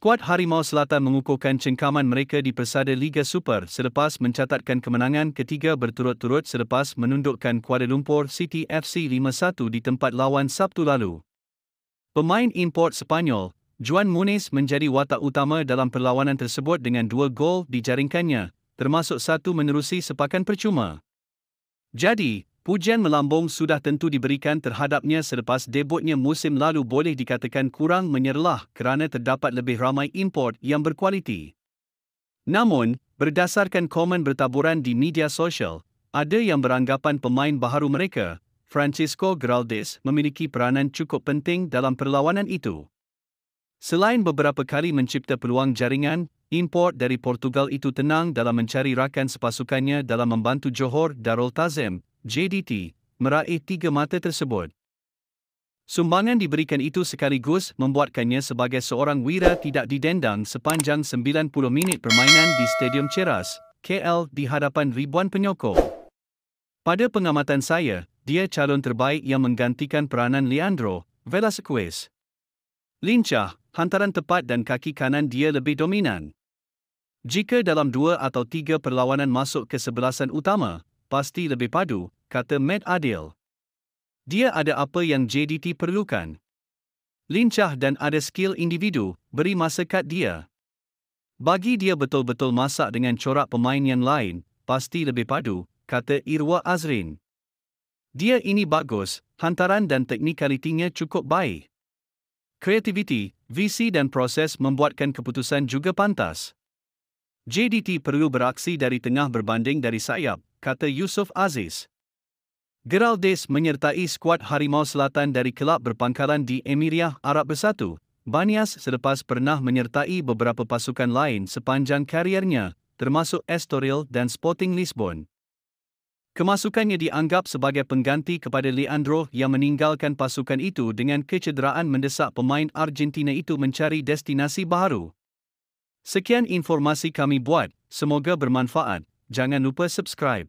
Skuad Harimau Selatan mengukuhkan cengkaman mereka di Persada Liga Super selepas mencatatkan kemenangan ketiga berturut-turut selepas menundukkan Kuala Lumpur City FC 5-1 di tempat lawan Sabtu lalu. Pemain import Sepanyol, Juan Muniz menjadi watak utama dalam perlawanan tersebut dengan dua gol dijaringkannya, termasuk satu menerusi sepakan percuma. Jadi, Hujan melambung sudah tentu diberikan terhadapnya selepas debutnya musim lalu boleh dikatakan kurang menyerlah kerana terdapat lebih ramai import yang berkualiti. Namun, berdasarkan komen bertaburan di media sosial, ada yang beranggapan pemain baharu mereka, Francisco Geraldes, memiliki peranan cukup penting dalam perlawanan itu. Selain beberapa kali mencipta peluang jaringan, import dari Portugal itu tenang dalam mencari rakan sepasukannya dalam membantu Johor Darul Tazim JDT, meraih tiga mata tersebut. Sumbangan diberikan itu sekaligus membuatkannya sebagai seorang wira tidak didendang sepanjang 90 minit permainan di Stadium Ceras, KL di hadapan ribuan penyokong. Pada pengamatan saya, dia calon terbaik yang menggantikan peranan Leandro Velasquez. Lincah, hantaran tepat dan kaki kanan dia lebih dominan. Jika dalam dua atau tiga perlawanan masuk ke sebelasan utama, pasti lebih padu, kata Matt Adil. Dia ada apa yang JDT perlukan. Lincah dan ada skill individu, beri masa kat dia. Bagi dia betul-betul masak dengan corak pemain yang lain, pasti lebih padu, kata Irwa Azrin. Dia ini bagus, hantaran dan teknikalitinya cukup baik. Kreativiti, visi dan proses membuatkan keputusan juga pantas. JDT perlu beraksi dari tengah berbanding dari sayap, kata Yusuf Aziz. Geraldes menyertai skuad Harimau Selatan dari kelab berpangkalan di Emiriah Arab Bersatu, Banias selepas pernah menyertai beberapa pasukan lain sepanjang kariernya, termasuk Estoril dan Sporting Lisbon. Kemasukannya dianggap sebagai pengganti kepada Leandro yang meninggalkan pasukan itu dengan kecederaan mendesak pemain Argentina itu mencari destinasi baru. Sekian informasi kami buat, semoga bermanfaat. Jangan lupa subscribe.